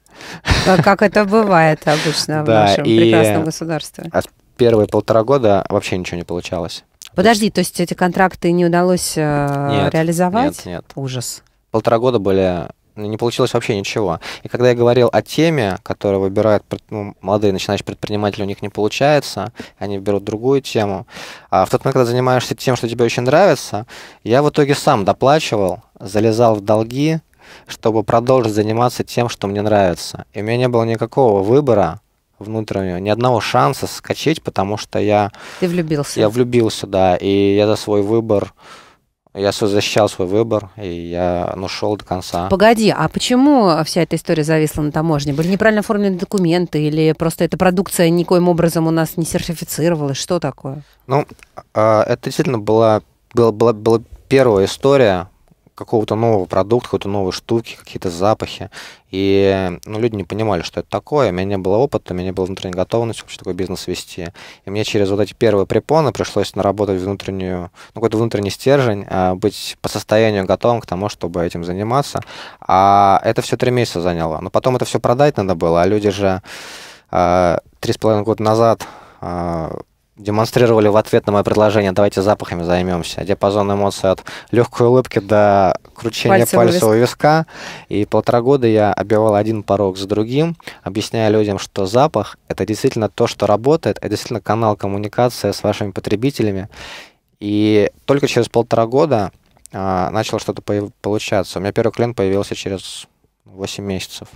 Speaker 1: Как это бывает обычно в нашем прекрасном государстве.
Speaker 2: А первые полтора года вообще ничего не получалось.
Speaker 1: Подожди, то есть эти контракты не удалось э, реализовать?
Speaker 2: Нет, нет. Ужас. Полтора года были ну, не получилось вообще ничего. И когда я говорил о теме, которую выбирают ну, молодые начинающие предприниматели, у них не получается, они берут другую тему. А в тот момент, когда занимаешься тем, что тебе очень нравится, я в итоге сам доплачивал, залезал в долги, чтобы продолжить заниматься тем, что мне нравится. И у меня не было никакого выбора внутреннего, ни одного шанса скачать, потому что я...
Speaker 1: Ты влюбился. Я
Speaker 2: влюбился, да, и я за свой выбор я защищал свой выбор, и я ну, шел до конца.
Speaker 1: Погоди, а почему вся эта история зависла на таможне? Были неправильно оформлены документы, или просто эта продукция никоим образом у нас не сертифицировалась? Что такое?
Speaker 2: Ну, а, это действительно была, была, была, была первая история, какого-то нового продукта, какой-то новой штуки, какие-то запахи. И ну, люди не понимали, что это такое. У меня не было опыта, у меня не было внутренней готовности вообще такой бизнес вести. И мне через вот эти первые препоны пришлось наработать внутреннюю, ну, какой-то внутренний стержень, а, быть по состоянию готовым к тому, чтобы этим заниматься. А это все три месяца заняло. Но потом это все продать надо было, а люди же а, три с половиной года назад а, демонстрировали в ответ на мое предложение, давайте запахами займемся. Диапазон эмоций от легкой улыбки до кручения Пальцы пальцевого виска. И полтора года я обивал один порог за другим, объясняя людям, что запах – это действительно то, что работает, это действительно канал коммуникации с вашими потребителями. И только через полтора года а, начало что-то получаться. У меня первый клиент появился через 8 месяцев.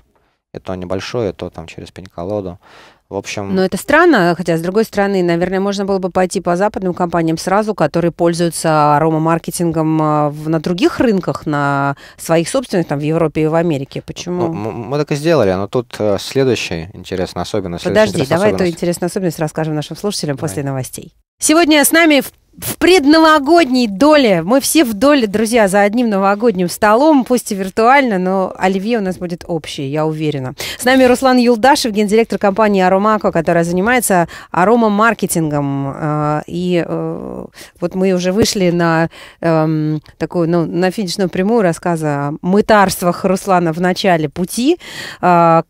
Speaker 2: И то небольшое, и то там через пень-колоду. В общем... Но
Speaker 1: это странно, хотя, с другой стороны, наверное, можно было бы пойти по западным компаниям сразу, которые пользуются аромамаркетингом а, на других рынках, на своих собственных, там, в Европе и в Америке. Почему? Ну,
Speaker 2: мы так и сделали, но тут э, следующая интересная особенность. Подожди, давай эту
Speaker 1: интересную особенность расскажем нашим слушателям давай. после новостей. Сегодня с нами в в предновогодней доле. Мы все в доле, друзья, за одним новогодним столом, пусть и виртуально, но оливье у нас будет общее, я уверена. С нами Руслан Юлдашев, гендиректор компании «Аромако», которая занимается аромамаркетингом. Э, и э, вот мы уже вышли на эм, такую, ну, на финишную прямую рассказа о мытарствах Руслана в начале пути. Э,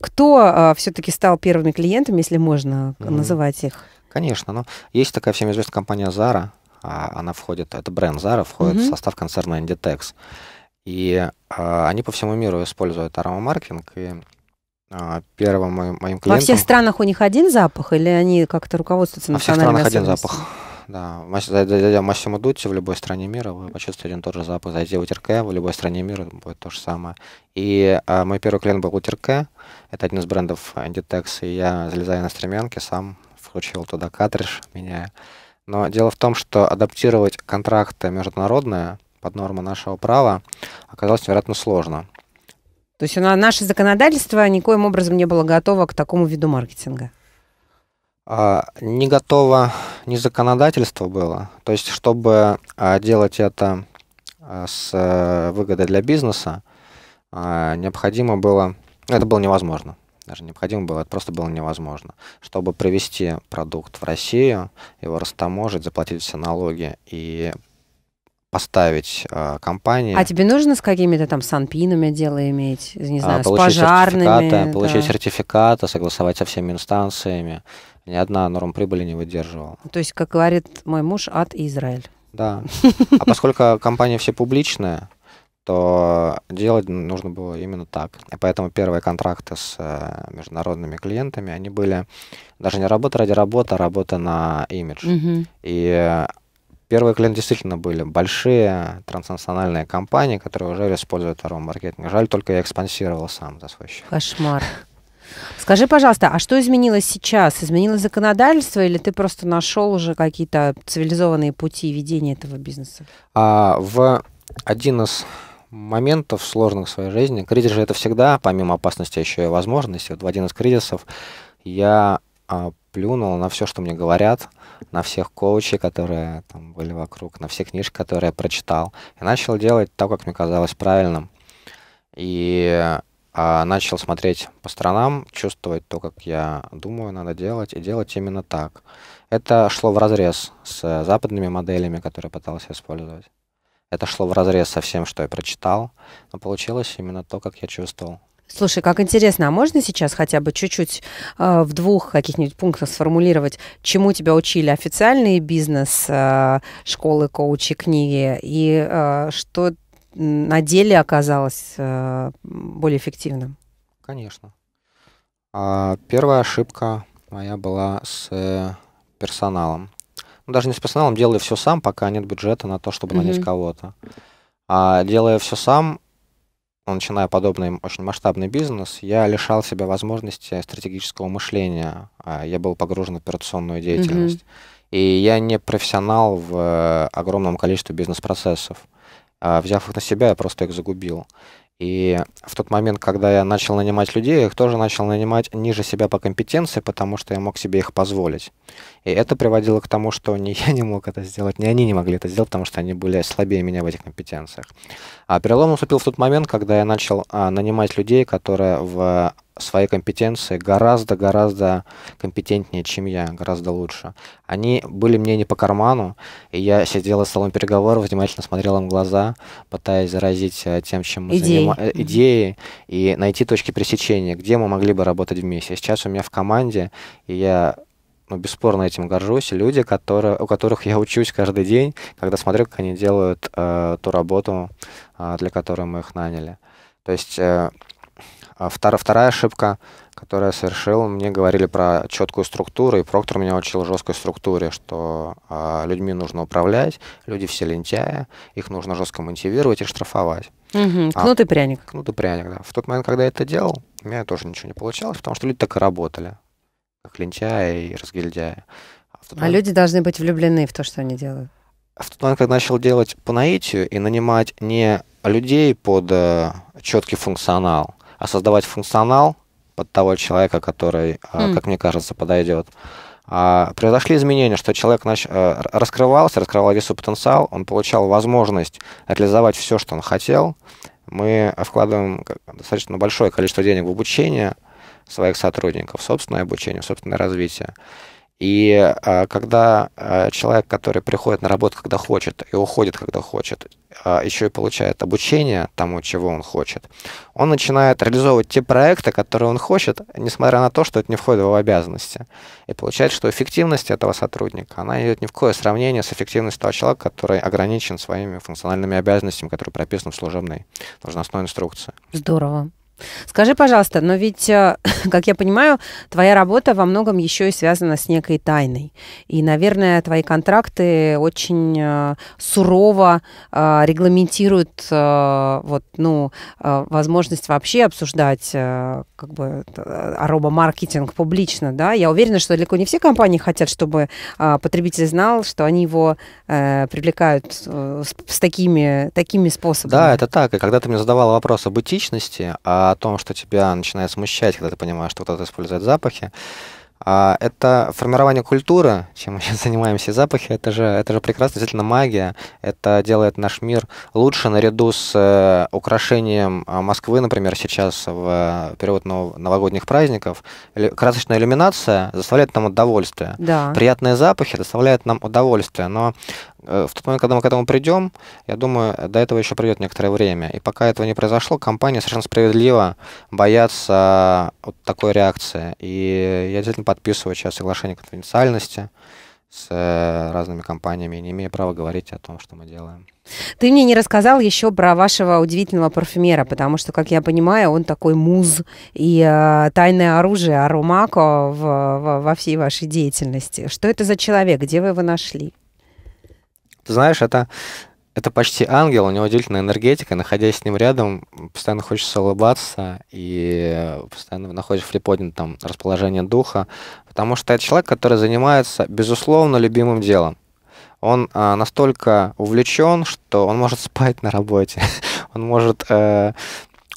Speaker 1: кто все-таки стал первыми клиентами, если можно mm-hmm. называть их?
Speaker 2: Конечно, но есть такая всем известная компания Zara, а, она входит, это бренд Zara, входит mm-hmm. в состав концерна Inditex. И а, они по всему миру используют аромамаркетинг, и а, первым моим, моим клиентом... Во всех
Speaker 1: странах у них один запах, или они как-то руководствуются национальными Во всех странах один запах.
Speaker 2: Да, зайдя в Массимо Дутти в любой стране мира, вы почувствуете один тот же запах. Зайдя в Утерке, в любой стране мира будет то же самое. И а, мой первый клиент был Утерке, это один из брендов Inditex, и я залезаю на стремянки сам включил туда картридж, меняя. Но дело в том, что адаптировать контракты международные под нормы нашего права оказалось невероятно сложно.
Speaker 1: То есть наше законодательство никоим образом не было готово к такому виду маркетинга?
Speaker 2: А, не готово не законодательство было. То есть, чтобы а, делать это а, с э, выгодой для бизнеса, а, необходимо было... Это было невозможно даже необходимо было, это просто было невозможно. Чтобы привезти продукт в Россию, его растаможить, заплатить все налоги и поставить э, компании. А
Speaker 1: тебе нужно с какими-то там санпинами дело иметь, не а, знаю, а, с пожарными? Сертификаты, получить
Speaker 2: сертификаты, согласовать со всеми инстанциями. Ни одна норм прибыли не выдерживала.
Speaker 1: То есть, как говорит мой муж, ад и Израиль.
Speaker 2: Да. А поскольку компания все публичная? то делать нужно было именно так. И поэтому первые контракты с э, международными клиентами, они были даже не работа ради работы, а работа на имидж. Mm-hmm. И первые клиенты действительно были большие транснациональные компании, которые уже используют аромаркетинг. Жаль, только я экспансировал сам за свой счет.
Speaker 1: Кошмар. Скажи, пожалуйста, а что изменилось сейчас? Изменилось законодательство или ты просто нашел уже какие-то цивилизованные пути ведения этого бизнеса?
Speaker 2: А, в один из моментов сложных в своей жизни. Кризис же это всегда, помимо опасности, еще и возможности. Вот в один из кризисов я а, плюнул на все, что мне говорят, на всех коучей, которые там были вокруг, на все книжки, которые я прочитал. И начал делать то, как мне казалось правильным. И а, начал смотреть по сторонам, чувствовать то, как я думаю, надо делать, и делать именно так. Это шло в разрез с западными моделями, которые пытался использовать. Это шло в разрез со всем, что я прочитал, но получилось именно то, как я чувствовал.
Speaker 1: Слушай, как интересно, а можно сейчас хотя бы чуть-чуть э, в двух каких-нибудь пунктах сформулировать, чему тебя учили официальный бизнес, э, школы, коучи, книги, и э, что на деле оказалось э, более эффективным?
Speaker 2: Конечно. А, первая ошибка моя была с э, персоналом. Ну, даже не с персоналом, делай все сам, пока нет бюджета на то, чтобы mm-hmm. нанять кого-то. А делая все сам, ну, начиная подобный очень масштабный бизнес, я лишал себя возможности стратегического мышления. А, я был погружен в операционную деятельность. Mm-hmm. И я не профессионал в э, огромном количестве бизнес-процессов. А, взяв их на себя, я просто их загубил. И в тот момент, когда я начал нанимать людей, я их тоже начал нанимать ниже себя по компетенции, потому что я мог себе их позволить. И это приводило к тому, что ни я не мог это сделать, ни они не могли это сделать, потому что они были слабее меня в этих компетенциях. А перелом наступил в тот момент, когда я начал а, нанимать людей, которые в свои компетенции гораздо-гораздо компетентнее, чем я, гораздо лучше. Они были мне не по карману, и я сидел за столом переговоров, внимательно смотрел им в глаза, пытаясь заразить э, тем, чем мы занимаемся, э, идеи, и найти точки пресечения, где мы могли бы работать вместе. Сейчас у меня в команде, и я ну, бесспорно этим горжусь. Люди, которые, у которых я учусь каждый день, когда смотрю, как они делают э, ту работу, э, для которой мы их наняли. То есть э, а вторая, вторая ошибка, которую я совершил, мне говорили про четкую структуру, и Проктор меня учил жесткой структуре, что э, людьми нужно управлять, люди все лентяи, их нужно жестко мотивировать и штрафовать.
Speaker 1: Угу, кнут и а, пряник.
Speaker 2: Кнут и пряник, да. В тот момент, когда я это делал, у меня тоже ничего не получалось, потому что люди так и работали, как лентяи и разгильдяи. А, а момент...
Speaker 1: люди должны быть влюблены в то, что они делают.
Speaker 2: В тот момент, когда начал делать по наитию и нанимать не людей под э, четкий функционал, а создавать функционал под того человека, который, mm. как мне кажется, подойдет. А, произошли изменения, что человек нач... Э, раскрывался, раскрывал весь свой потенциал, он получал возможность реализовать все, что он хотел. Мы вкладываем достаточно большое количество денег в обучение своих сотрудников, собственное обучение, собственное развитие. И а, когда а, человек, который приходит на работу, когда хочет, и уходит, когда хочет, а, еще и получает обучение тому, чего он хочет, он начинает реализовывать те проекты, которые он хочет, несмотря на то, что это не входит в его обязанности. И получает, что эффективность этого сотрудника, она идет ни в коем сравнении с эффективностью того человека, который ограничен своими функциональными обязанностями, которые прописаны в служебной должностной инструкции.
Speaker 1: Здорово. Скажи, пожалуйста, но ведь, э, как я понимаю, твоя работа во многом еще и связана с некой тайной. И, наверное, твои контракты очень э, сурово э, регламентируют вот, ну, возможность вообще обсуждать как бы, аромамаркетинг публично. Да? Я уверена, что далеко не все компании хотят, чтобы потребитель знал, что они его привлекают с такими, такими способами. Да, это
Speaker 2: так. И когда ты мне задавала вопрос об этичности, а о том, что тебя начинает смущать, когда ты понимаешь, что кто-то использует запахи. А это формирование культуры, чем мы сейчас занимаемся, запахи, это же, это же прекрасно, действительно магия, это делает наш мир лучше наряду с э, украшением а, Москвы, например, сейчас в э, период новогодних праздников. Красочная иллюминация заставляет нам удовольствие. Да. Приятные запахи доставляют нам удовольствие, но Э, в тот момент, когда мы к этому придем, я думаю, до этого еще придет некоторое время. И пока этого не произошло, компании совершенно справедливо боятся э, вот такой реакции. И я действительно подписываю сейчас соглашение конфиденциальности с э, разными компаниями, не имея права говорить о том, что мы делаем.
Speaker 1: Ты мне не рассказал еще про вашего удивительного парфюмера, потому что, как я понимаю, он такой муз и э, тайное оружие Арумако в, в, во всей вашей деятельности. Что это за человек? Где вы его нашли?
Speaker 2: Ты знаешь, это, это почти ангел, у него удивительная энергетика. Находясь с ним рядом, постоянно хочется улыбаться и э, постоянно находишь в приподнятом расположении духа. Потому что это человек, который занимается, безусловно, любимым делом. Он а, настолько увлечен, что он может спать на работе, он может э,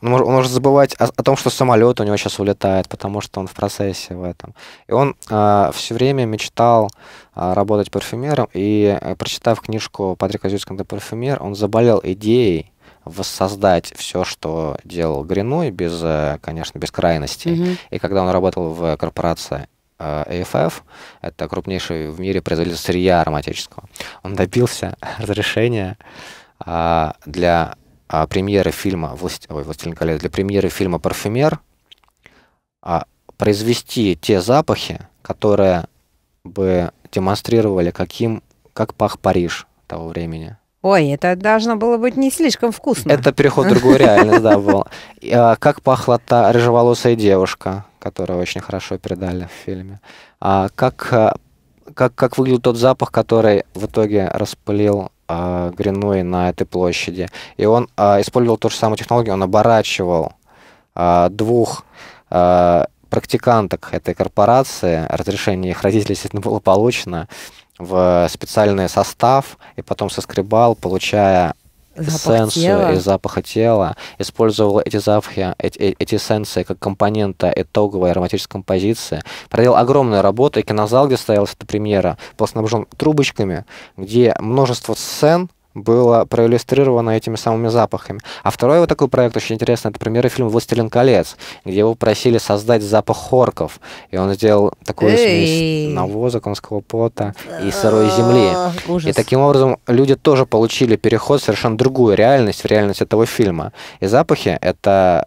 Speaker 2: ну, он, он может забывать о, о том, что самолет у него сейчас улетает, потому что он в процессе в этом. И он э, а, все время мечтал э, работать парфюмером, и э, прочитав книжку Патрика Зюцканда «Парфюмер», он заболел идеей воссоздать все, что делал Гриной, без, э, конечно, без крайностей. Mm-hmm. И когда он работал в корпорации э, AFF, это крупнейший в мире производитель сырья ароматического, он добился разрешения а, для а премьеры фильма Ой, «Властелин колец», для премьеры фильма «Парфюмер» а, произвести те запахи, которые бы демонстрировали, каким, как пах Париж того времени.
Speaker 1: Ой, это должно было быть не слишком вкусно. Это переход в другую реальность, да, был.
Speaker 2: А, как пахла та рыжеволосая девушка, которую очень хорошо передали в фильме. а Как, как, как выглядел тот запах, который в итоге распылил э, а, Гринуи на этой площади. И он а, использовал ту же самую технологию, он оборачивал а, двух э, практиканток этой корпорации, разрешение их родителей, естественно, было получено, в специальный состав и потом соскребал, получая
Speaker 1: сенсу и
Speaker 2: запаха тела, использовал эти запахи, эти, э, эти сенсы как компонента итоговой ароматической композиции. Проделал огромную работу, и кинозал, где стоялась эта премьера, был снабжен трубочками, где множество сцен, было проиллюстрировано этими самыми запахами. А второй вот такой проект очень интересный, это примеры фильма «Властелин колец», где его просили создать запах хорков, и он сделал такую смесь навоза, конского пота и а, сырой земли. Ужас. И таким образом люди тоже получили переход в совершенно другую реальность, в реальность этого фильма. И запахи — это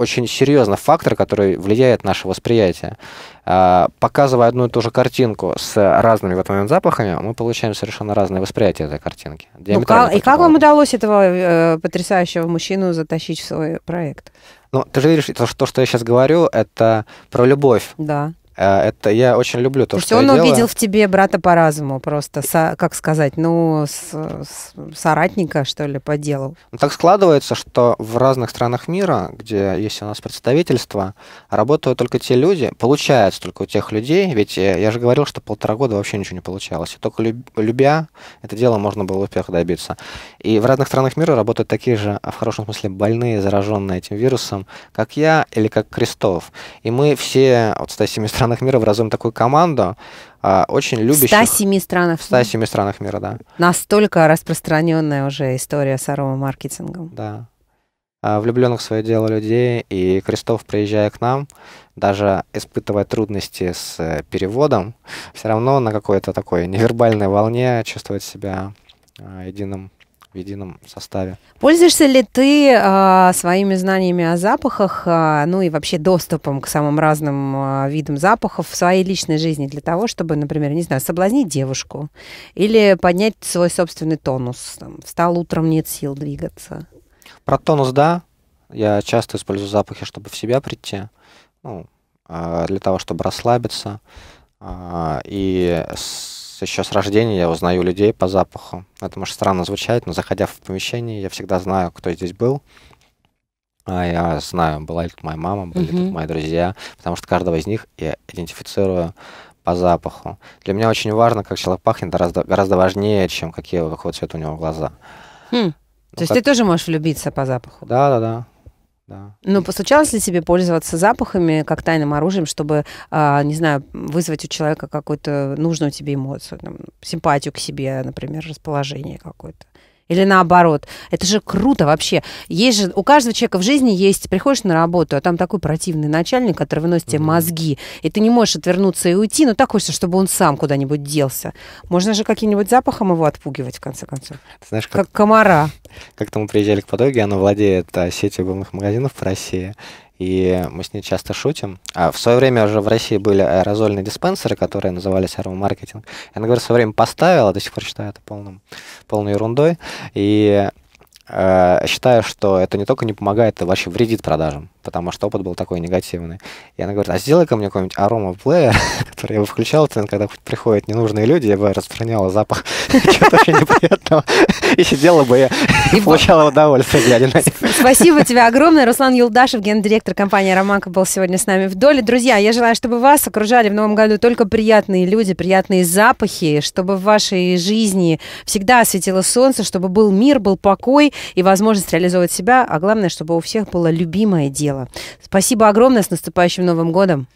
Speaker 2: очень серьезно фактор, который влияет на наше восприятие. А, показывая одну и ту же картинку с разными в этот момент запахами, мы получаем совершенно разные восприятия этой картинки. Ну, как, и как
Speaker 1: вам удалось этого э, потрясающего мужчину затащить в свой
Speaker 2: проект? Ну, ты же видишь, то, что я сейчас говорю, это про любовь. Да. Э, это я очень люблю то, то что он я увидел делаю. в
Speaker 1: тебе брата по разуму, просто, со, как сказать, ну, с, с, соратника, что ли, по делу.
Speaker 2: Ну, так складывается, что в разных странах мира, где есть у нас представительство, работают только те люди, получается только у тех людей, ведь э, я же говорил, что полтора года вообще ничего не получалось. И только любя это дело можно было успеха добиться. И в разных странах мира работают такие же, а в хорошем смысле, больные, зараженные этим вирусом, как я или как Крестов. И мы все, вот с этими странами странах мира в разум такую команду, а, очень любящих... В 107 странах. В 107 странах мира, да.
Speaker 1: Настолько распространенная уже история с аромамаркетингом. Да.
Speaker 2: А, влюбленных в свое дело людей, и Крестов, приезжая к нам, даже испытывая трудности с э, переводом, все равно на какой-то такой невербальной волне чувствовать себя а, единым в едином составе.
Speaker 1: Пользуешься ли ты э, своими знаниями о запахах, э, ну и вообще доступом к самым разным э, видам запахов в своей личной жизни для того, чтобы, например, не знаю, соблазнить девушку или поднять свой собственный тонус? Там, встал утром, нет сил двигаться. Про тонус, да.
Speaker 2: Я часто использую запахи, чтобы в себя прийти, ну, э, для того, чтобы расслабиться. Э, и с есть еще с рождения я узнаю людей по запаху. Это может странно звучать, но заходя в помещение, я всегда знаю, кто здесь был. А я знаю, была ли тут моя мама, были ли тут мои друзья, потому что каждого из них я идентифицирую по запаху. Для меня очень важно, как человек пахнет, гораздо, гораздо важнее, чем какие, какого цвета у него глаза.
Speaker 1: Хм. Ну, То есть как... ты тоже можешь влюбиться по
Speaker 2: запаху? Да, да, да да.
Speaker 1: Ну, случалось ли тебе пользоваться запахами как тайным оружием, чтобы, а, не знаю, вызвать у человека какую-то нужную тебе эмоцию, там, симпатию к себе, например, расположение какое-то? Или наоборот. Это же круто вообще. Есть же, у каждого человека в жизни есть, приходишь на работу, а там такой противный начальник, который выносит тебе мозги, и ты не можешь отвернуться и уйти, но так хочется, чтобы он сам куда-нибудь делся. Можно же каким-нибудь запахом его отпугивать, в конце концов. Ты знаешь, как, как комара.
Speaker 2: Как-то мы приезжали к подруге, она владеет а, сетью обувных магазинов по России, и мы с ней часто шутим. А в свое время уже в России были аэрозольные диспенсеры, которые назывались аэромаркетинг. Я, наверное, в свое время поставила, до сих пор считаю это полным, полной ерундой. И Э, считаю, что это не только не помогает, это вообще вредит продажам, потому что опыт был такой негативный. И она говорит, а сделай-ка мне какой-нибудь арома плеер, который я бы включал, когда приходят ненужные люди, я бы распространяла запах чего-то очень неприятного, и сидела бы я и получала удовольствие,
Speaker 1: Спасибо тебе огромное. Руслан Юлдашев, гендиректор компании «Романка», был сегодня с нами в доле. Друзья, я желаю, чтобы вас окружали в новом году только приятные люди, приятные запахи, чтобы в вашей жизни всегда светило солнце, чтобы был мир, был покой, и возможность реализовывать себя, а главное, чтобы у всех было любимое дело. Спасибо огромное, с наступающим Новым годом!